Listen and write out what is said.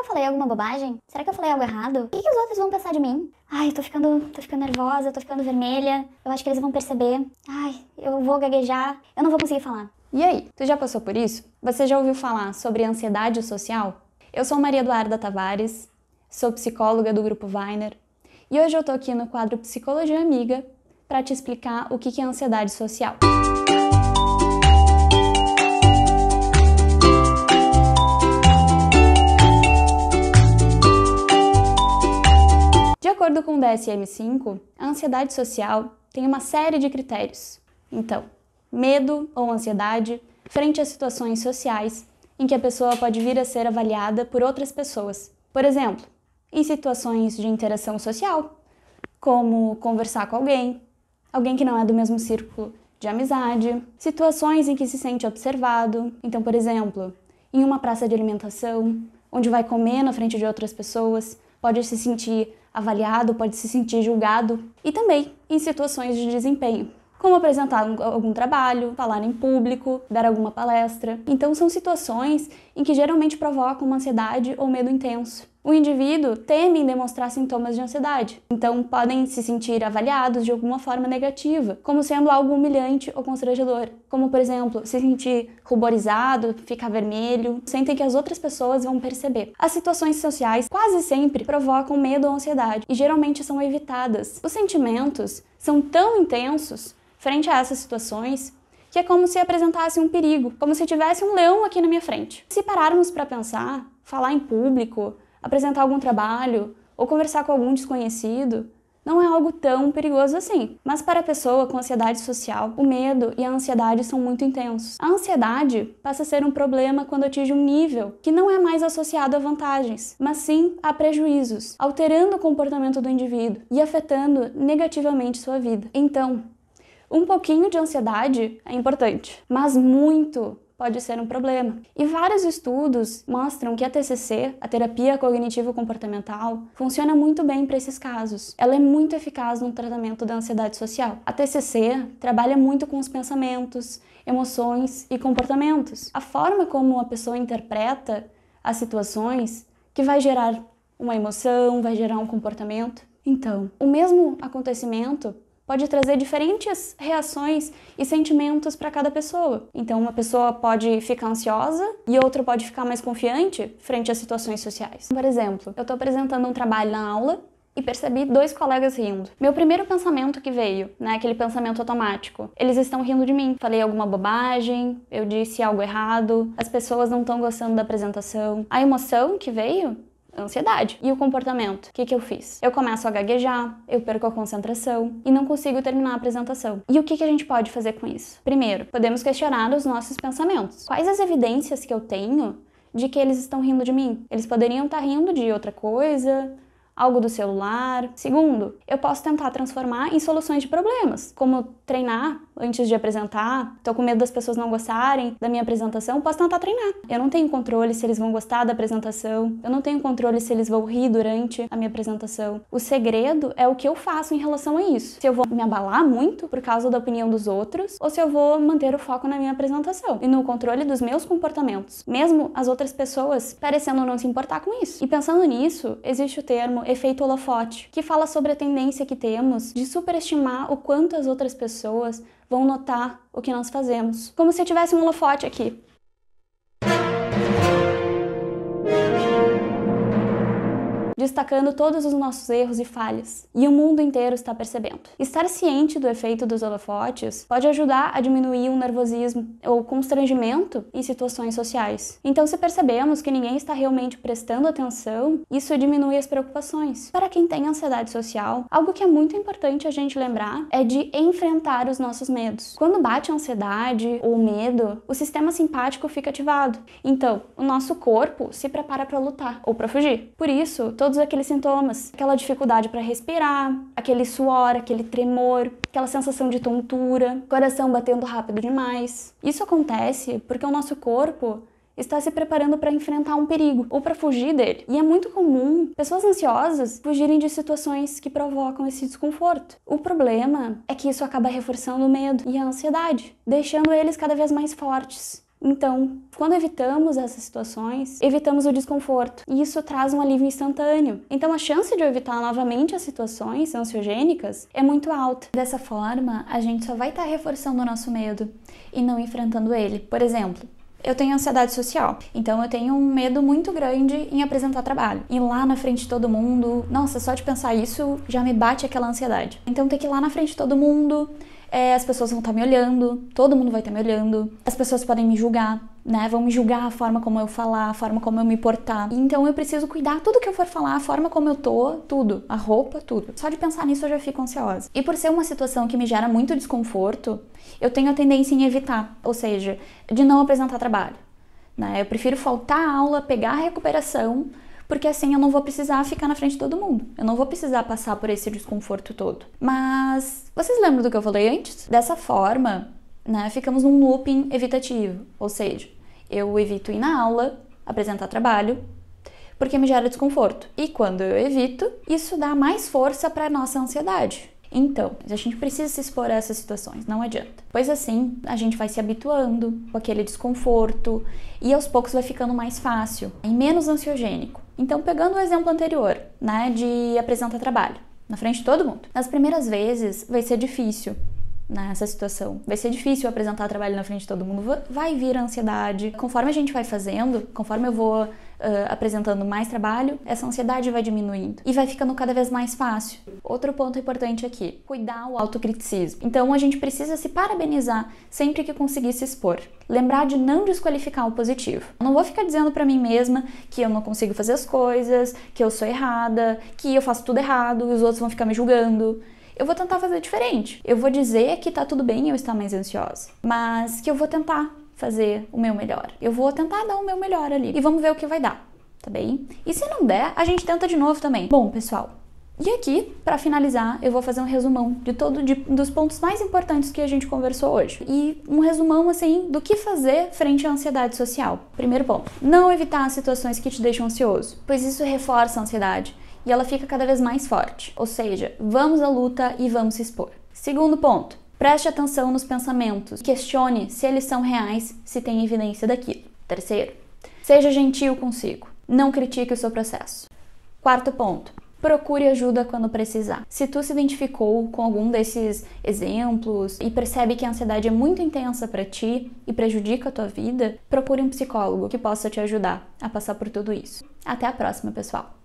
que eu falei alguma bobagem? Será que eu falei algo errado? O que, que os outros vão pensar de mim? Ai, eu tô ficando, tô ficando nervosa, eu tô ficando vermelha. Eu acho que eles vão perceber. Ai, eu vou gaguejar, eu não vou conseguir falar. E aí, tu já passou por isso? Você já ouviu falar sobre ansiedade social? Eu sou Maria Eduarda Tavares, sou psicóloga do grupo Weiner, e hoje eu tô aqui no quadro Psicologia Amiga para te explicar o que é ansiedade social. acordo com o DSM-5, a ansiedade social tem uma série de critérios. Então, medo ou ansiedade frente a situações sociais em que a pessoa pode vir a ser avaliada por outras pessoas. Por exemplo, em situações de interação social, como conversar com alguém, alguém que não é do mesmo círculo de amizade, situações em que se sente observado. Então, por exemplo, em uma praça de alimentação, onde vai comer na frente de outras pessoas, pode se sentir avaliado, pode se sentir julgado e também em situações de desempenho, como apresentar algum trabalho, falar em público, dar alguma palestra. Então, são situações em que geralmente provocam uma ansiedade ou medo intenso o indivíduo teme em demonstrar sintomas de ansiedade, então podem se sentir avaliados de alguma forma negativa, como sendo algo humilhante ou constrangedor, como por exemplo, se sentir ruborizado, ficar vermelho, sentem que as outras pessoas vão perceber. As situações sociais quase sempre provocam medo ou ansiedade e geralmente são evitadas. Os sentimentos são tão intensos frente a essas situações que é como se apresentasse um perigo, como se tivesse um leão aqui na minha frente. Se pararmos para pensar, falar em público, apresentar algum trabalho ou conversar com algum desconhecido, não é algo tão perigoso assim. Mas para a pessoa com ansiedade social, o medo e a ansiedade são muito intensos. A ansiedade passa a ser um problema quando atinge um nível que não é mais associado a vantagens, mas sim a prejuízos, alterando o comportamento do indivíduo e afetando negativamente sua vida. Então, um pouquinho de ansiedade é importante, mas muito pode ser um problema. E vários estudos mostram que a TCC, a terapia cognitivo-comportamental, funciona muito bem para esses casos. Ela é muito eficaz no tratamento da ansiedade social. A TCC trabalha muito com os pensamentos, emoções e comportamentos. A forma como a pessoa interpreta as situações que vai gerar uma emoção, vai gerar um comportamento. Então, o mesmo acontecimento pode trazer diferentes reações e sentimentos para cada pessoa. Então, uma pessoa pode ficar ansiosa e outra pode ficar mais confiante frente às situações sociais. Por exemplo, eu estou apresentando um trabalho na aula e percebi dois colegas rindo. Meu primeiro pensamento que veio, né, aquele pensamento automático, eles estão rindo de mim. Falei alguma bobagem, eu disse algo errado, as pessoas não estão gostando da apresentação. A emoção que veio ansiedade. E o comportamento? O que, que eu fiz? Eu começo a gaguejar, eu perco a concentração e não consigo terminar a apresentação. E o que, que a gente pode fazer com isso? Primeiro, podemos questionar os nossos pensamentos. Quais as evidências que eu tenho de que eles estão rindo de mim? Eles poderiam estar rindo de outra coisa, algo do celular. Segundo, eu posso tentar transformar em soluções de problemas, como treinar antes de apresentar, tô com medo das pessoas não gostarem da minha apresentação, posso tentar treinar. Eu não tenho controle se eles vão gostar da apresentação, eu não tenho controle se eles vão rir durante a minha apresentação. O segredo é o que eu faço em relação a isso. Se eu vou me abalar muito por causa da opinião dos outros ou se eu vou manter o foco na minha apresentação e no controle dos meus comportamentos, mesmo as outras pessoas parecendo não se importar com isso. E pensando nisso, existe o termo Efeito Holofote, que fala sobre a tendência que temos de superestimar o quanto as outras pessoas vão notar o que nós fazemos. Como se eu tivesse um holofote aqui. destacando todos os nossos erros e falhas, e o mundo inteiro está percebendo. Estar ciente do efeito dos holofotes pode ajudar a diminuir o nervosismo ou constrangimento em situações sociais. Então, se percebemos que ninguém está realmente prestando atenção, isso diminui as preocupações. Para quem tem ansiedade social, algo que é muito importante a gente lembrar é de enfrentar os nossos medos. Quando bate a ansiedade ou medo, o sistema simpático fica ativado. Então, o nosso corpo se prepara para lutar ou para fugir. Por isso, todo todos aqueles sintomas, aquela dificuldade para respirar, aquele suor, aquele tremor, aquela sensação de tontura, coração batendo rápido demais. Isso acontece porque o nosso corpo está se preparando para enfrentar um perigo ou para fugir dele. E é muito comum pessoas ansiosas fugirem de situações que provocam esse desconforto. O problema é que isso acaba reforçando o medo e a ansiedade, deixando eles cada vez mais fortes. Então, quando evitamos essas situações, evitamos o desconforto e isso traz um alívio instantâneo. Então, a chance de eu evitar novamente as situações ansiogênicas é muito alta. Dessa forma, a gente só vai estar tá reforçando o nosso medo e não enfrentando ele. Por exemplo, eu tenho ansiedade social, então eu tenho um medo muito grande em apresentar trabalho. Ir lá na frente de todo mundo, nossa, só de pensar isso já me bate aquela ansiedade. Então, ter que ir lá na frente de todo mundo, é, as pessoas vão estar tá me olhando, todo mundo vai estar tá me olhando, as pessoas podem me julgar, né? Vão me julgar a forma como eu falar, a forma como eu me portar. Então eu preciso cuidar tudo que eu for falar, a forma como eu tô, tudo, a roupa, tudo. Só de pensar nisso eu já fico ansiosa. E por ser uma situação que me gera muito desconforto, eu tenho a tendência em evitar, ou seja, de não apresentar trabalho. Né? Eu prefiro faltar a aula, pegar a recuperação porque assim eu não vou precisar ficar na frente de todo mundo. Eu não vou precisar passar por esse desconforto todo. Mas vocês lembram do que eu falei antes? Dessa forma, né, ficamos num looping evitativo, ou seja, eu evito ir na aula, apresentar trabalho, porque me gera desconforto. E quando eu evito, isso dá mais força para a nossa ansiedade. Então, a gente precisa se expor a essas situações, não adianta. Pois assim, a gente vai se habituando com aquele desconforto e aos poucos vai ficando mais fácil e menos ansiogênico. Então, pegando o exemplo anterior, né, de apresentar trabalho na frente de todo mundo. Nas primeiras vezes vai ser difícil nessa né, situação. Vai ser difícil apresentar trabalho na frente de todo mundo, vai vir ansiedade. Conforme a gente vai fazendo, conforme eu vou uh, apresentando mais trabalho, essa ansiedade vai diminuindo e vai ficando cada vez mais fácil. Outro ponto importante aqui, cuidar o autocriticismo. Então a gente precisa se parabenizar sempre que conseguir se expor. Lembrar de não desqualificar o positivo. Eu não vou ficar dizendo para mim mesma que eu não consigo fazer as coisas, que eu sou errada, que eu faço tudo errado e os outros vão ficar me julgando eu vou tentar fazer diferente. Eu vou dizer que tá tudo bem eu estar mais ansiosa, mas que eu vou tentar fazer o meu melhor. Eu vou tentar dar o meu melhor ali e vamos ver o que vai dar, tá bem? E se não der, a gente tenta de novo também. Bom, pessoal, e aqui, para finalizar, eu vou fazer um resumão de todo de, dos pontos mais importantes que a gente conversou hoje. E um resumão assim do que fazer frente à ansiedade social. Primeiro ponto: não evitar as situações que te deixam ansioso, pois isso reforça a ansiedade e ela fica cada vez mais forte. Ou seja, vamos à luta e vamos se expor. Segundo ponto, Preste atenção nos pensamentos. Questione se eles são reais, se tem evidência daquilo. Terceiro, seja gentil consigo. Não critique o seu processo. Quarto ponto, procure ajuda quando precisar. Se tu se identificou com algum desses exemplos e percebe que a ansiedade é muito intensa para ti e prejudica a tua vida, procure um psicólogo que possa te ajudar a passar por tudo isso. Até a próxima, pessoal.